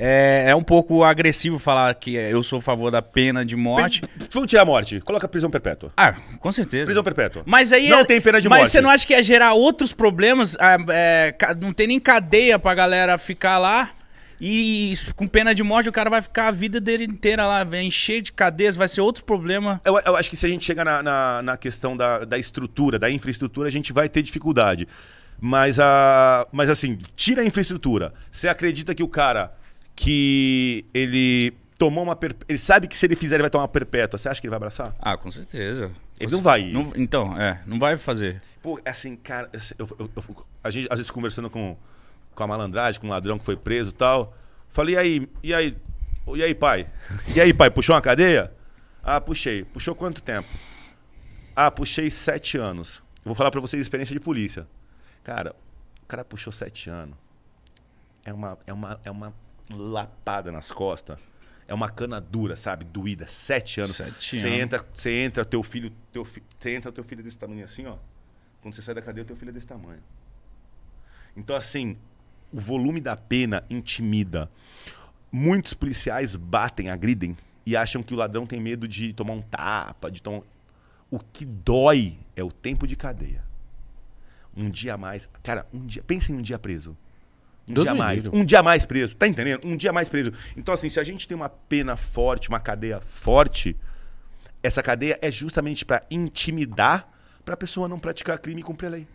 É, é um pouco agressivo falar que eu sou a favor da pena de morte. Pen... Vamos tirar a morte. Coloca prisão perpétua. Ah, com certeza. Prisão perpétua. Mas aí. Não é... tem pena de mas morte. Mas você não acha que ia gerar outros problemas? Ah, é, não tem nem cadeia pra galera ficar lá. E com pena de morte o cara vai ficar a vida dele inteira lá, vem encher de cadeias, vai ser outro problema. Eu, eu acho que se a gente chegar na, na, na, questão da, da estrutura, da infraestrutura, a gente vai ter dificuldade. Mas, a, mas assim, tira a infraestrutura. Você acredita que o cara que ele tomou uma per... Ele sabe que se ele fizer, ele vai tomar uma perpétua. Você acha que ele vai abraçar? Ah, com certeza. Ele Você... não vai. Não... então, é, não vai fazer. Pô, é assim, cara, eu, eu, eu, a gente às vezes conversando com, com a malandragem, com o um ladrão que foi preso e tal. Falei, e aí, e aí, e aí, pai? E aí, pai, puxou uma cadeia? Ah, puxei. Puxou quanto tempo? Ah, puxei sete anos. vou falar para vocês a experiência de polícia. Cara, o cara puxou sete anos. É uma, é uma, é uma lapada nas costas. É uma cana dura, sabe? Doída. Sete anos. Sete anos. Você entra, você entra, teu filho, teu fi... você entra, teu filho é desse tamanho assim, ó. Quando você sai da cadeia, teu filho é desse tamanho. Então, assim, o volume da pena intimida. Muitos policiais batem, agridem e acham que o ladrão tem medo de tomar um tapa, de tomar. O que dói é o tempo de cadeia. Um dia a mais. Cara, um dia. Pensa em um dia preso. Um Deus dia mais. Livre. Um dia mais preso. Tá entendendo? Um dia mais preso. Então, assim, se a gente tem uma pena forte, uma cadeia forte, essa cadeia é justamente para intimidar para a pessoa não praticar crime e cumprir a lei.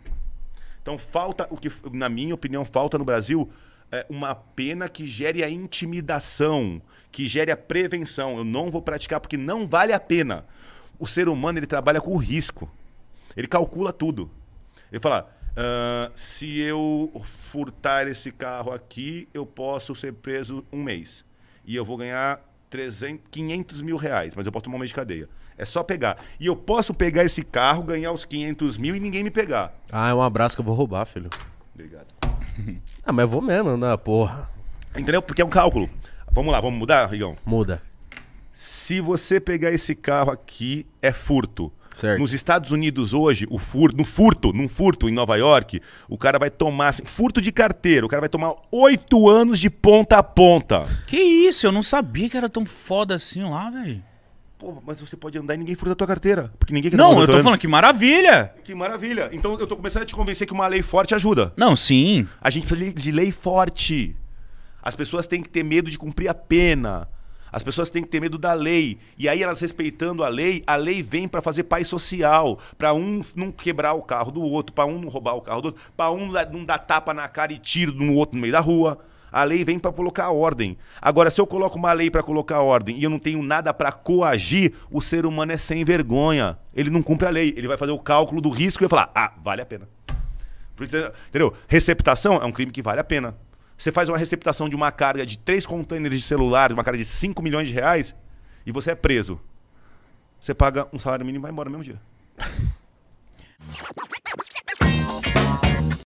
Então, falta o que, na minha opinião, falta no Brasil é uma pena que gere a intimidação, que gere a prevenção. Eu não vou praticar porque não vale a pena. O ser humano ele trabalha com o risco. Ele calcula tudo. Ele fala, Uh, se eu furtar esse carro aqui, eu posso ser preso um mês. E eu vou ganhar 300, 500 mil reais, mas eu posso tomar um mês de cadeia. É só pegar. E eu posso pegar esse carro, ganhar os 500 mil e ninguém me pegar. Ah, é um abraço que eu vou roubar, filho. Obrigado. ah, mas eu vou mesmo, na né, Porra. Entendeu? Porque é um cálculo. Vamos lá, vamos mudar, Rigão? Muda. Se você pegar esse carro aqui, é furto. Certo. Nos Estados Unidos hoje, o furto, no furto, num furto em Nova York, o cara vai tomar, assim, furto de carteiro, o cara vai tomar oito anos de ponta a ponta. Que isso, eu não sabia que era tão foda assim lá, velho. Pô, mas você pode andar e ninguém furta a tua carteira. Porque ninguém quer Não, eu tô falando que maravilha! Que maravilha! Então eu tô começando a te convencer que uma lei forte ajuda. Não, sim. A gente precisa de lei forte. As pessoas têm que ter medo de cumprir a pena. As pessoas têm que ter medo da lei. E aí elas respeitando a lei, a lei vem para fazer paz social, para um não quebrar o carro do outro, para um não roubar o carro do outro, para um não dar tapa na cara e tiro no outro no meio da rua. A lei vem para colocar ordem. Agora, se eu coloco uma lei para colocar ordem e eu não tenho nada para coagir, o ser humano é sem vergonha. Ele não cumpre a lei. Ele vai fazer o cálculo do risco e vai falar: ah, vale a pena. Entendeu? Receptação é um crime que vale a pena. Você faz uma receptação de uma carga de três containers de celular, uma carga de 5 milhões de reais, e você é preso. Você paga um salário mínimo e vai embora no mesmo dia.